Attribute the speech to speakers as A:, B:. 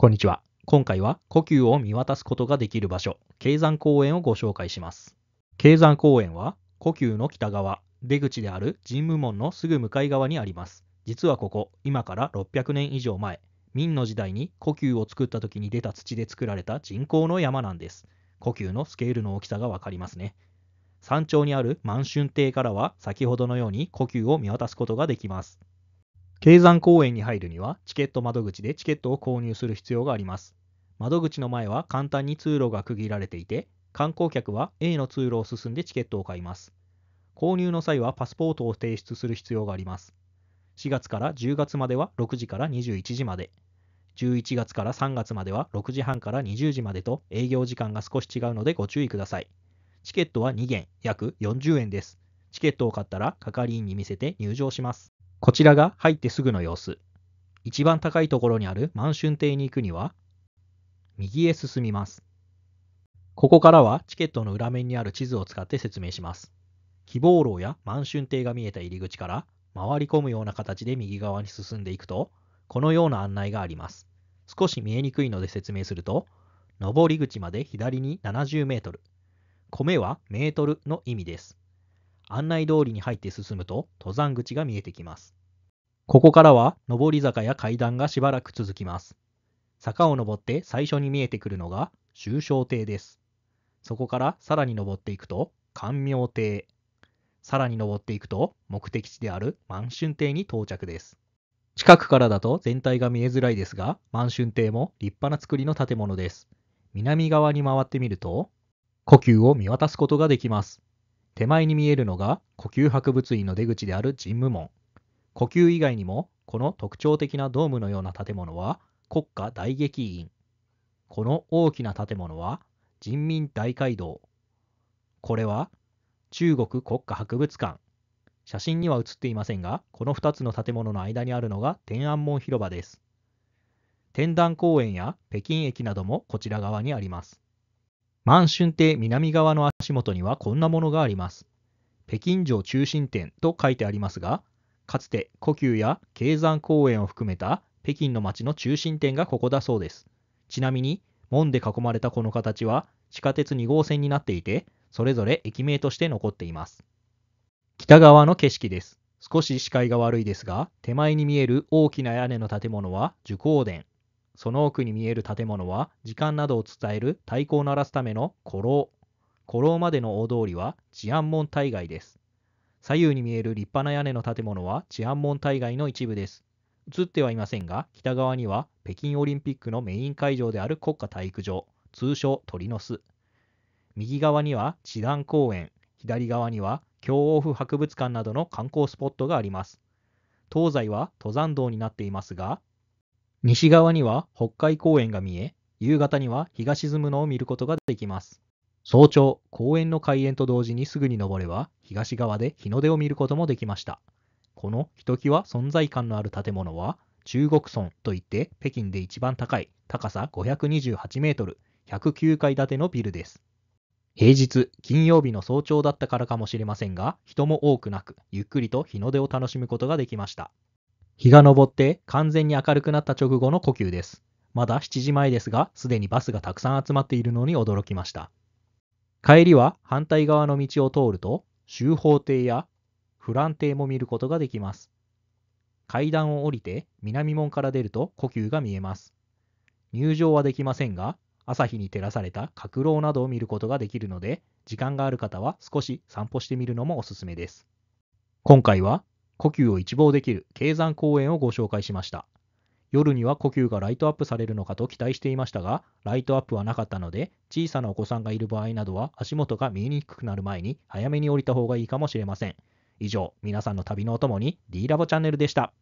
A: こんにちは。今回は故宮を見渡すことができる場所、経山公園をご紹介します。経山公園は故宮の北側、出口である神武門のすぐ向かい側にあります。実はここ、今から600年以上前、明の時代に故宮を作った時に出た土で作られた人工の山なんです。故宮のスケールの大きさがわかりますね。山頂にある満春亭からは先ほどのように故宮を見渡すことができます。経山公園に入るには、チケット窓口でチケットを購入する必要があります。窓口の前は簡単に通路が区切られていて、観光客は A の通路を進んでチケットを買います。購入の際はパスポートを提出する必要があります。4月から10月までは6時から21時まで。11月から3月までは6時半から20時までと営業時間が少し違うのでご注意ください。チケットは2元、約40円です。チケットを買ったら係員に見せて入場します。こちらが入ってすぐの様子。一番高いところにある満春亭に行くには、右へ進みます。ここからはチケットの裏面にある地図を使って説明します。希望楼や満春亭が見えた入り口から回り込むような形で右側に進んでいくと、このような案内があります。少し見えにくいので説明すると、上り口まで左に70メートル。米はメートルの意味です。案内通りに入って進むと登山口が見えてきます。ここからは上り坂や階段がしばらく続きます。坂を登って最初に見えてくるのが終章亭です。そこからさらに登っていくと官明亭。さらに登っていくと目的地である満春亭に到着です。近くからだと全体が見えづらいですが、満春亭も立派な造りの建物です。南側に回ってみると、呼吸を見渡すことができます。手前に見えるのが呼吸博物院の出口である神武門。呼吸以外にも、この特徴的なドームのような建物は国家大劇院。この大きな建物は人民大会堂。これは中国国家博物館。写真には写っていませんが、この2つの建物の間にあるのが天安門広場です。天壇公園や北京駅などもこちら側にあります。満春亭南側の足元にはこんなものがあります。北京城中心店と書いてありますが、かつて故宮や慶山公園を含めた北京の街の中心点がここだそうです。ちなみに、門で囲まれたこの形は地下鉄2号線になっていて、それぞれ駅名として残っています。北側の景色です。少し視界が悪いですが、手前に見える大きな屋根の建物は樹光殿。その奥に見える建物は、時間などを伝える太鼓を鳴らすための鼓楼。鼓楼までの大通りは治安門対外です。左右に見える立派な屋根の建物は治安門対外の一部です。映ってはいませんが、北側には北京オリンピックのメイン会場である国家体育場、通称鳥の巣。右側には治安公園、左側には京王府博物館などの観光スポットがあります。東西は登山道になっていますが、西側には北海公園が見え、夕方には日が沈むのを見ることができます。早朝、公園の開園と同時にすぐに登れば、東側で日の出を見ることもできました。このひときわ存在感のある建物は、中国村といって北京で一番高い高さ528メートル、109階建てのビルです。平日、金曜日の早朝だったからかもしれませんが、人も多くなく、ゆっくりと日の出を楽しむことができました。日が昇って完全に明るくなった直後の呼吸です。まだ7時前ですが、すでにバスがたくさん集まっているのに驚きました。帰りは反対側の道を通ると、集法亭やフラン亭も見ることができます。階段を降りて南門から出ると呼吸が見えます。入場はできませんが、朝日に照らされた閣楼などを見ることができるので、時間がある方は少し散歩してみるのもおすすめです。今回は呼吸を一望できる慶山公園をご紹介しました。夜には呼吸がライトアップされるのかと期待していましたが、ライトアップはなかったので、小さなお子さんがいる場合などは足元が見えにくくなる前に早めに降りた方がいいかもしれません。以上、皆さんの旅のお供に D ラボチャンネルでした。